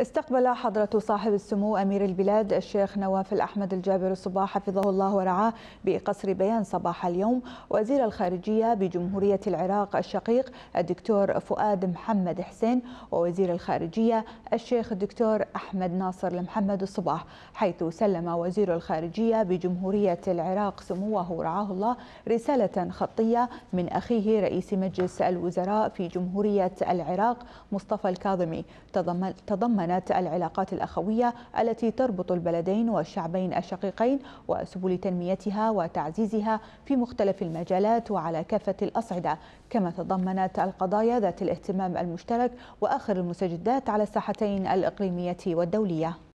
استقبل حضرة صاحب السمو أمير البلاد الشيخ نواف الأحمد الجابر الصباح حفظه الله ورعاه بقصر بيان صباح اليوم وزير الخارجية بجمهورية العراق الشقيق الدكتور فؤاد محمد حسين ووزير الخارجية الشيخ الدكتور أحمد ناصر المحمد الصباح حيث سلم وزير الخارجية بجمهورية العراق سموه رعاه الله رسالة خطية من أخيه رئيس مجلس الوزراء في جمهورية العراق مصطفى الكاظمي تضمن ضمانات العلاقات الأخوية التي تربط البلدين والشعبين الشقيقين وسبل تنميتها وتعزيزها في مختلف المجالات وعلى كافة الأصعدة كما تضمنت القضايا ذات الاهتمام المشترك وآخر المستجدات على الساحتين الإقليمية والدولية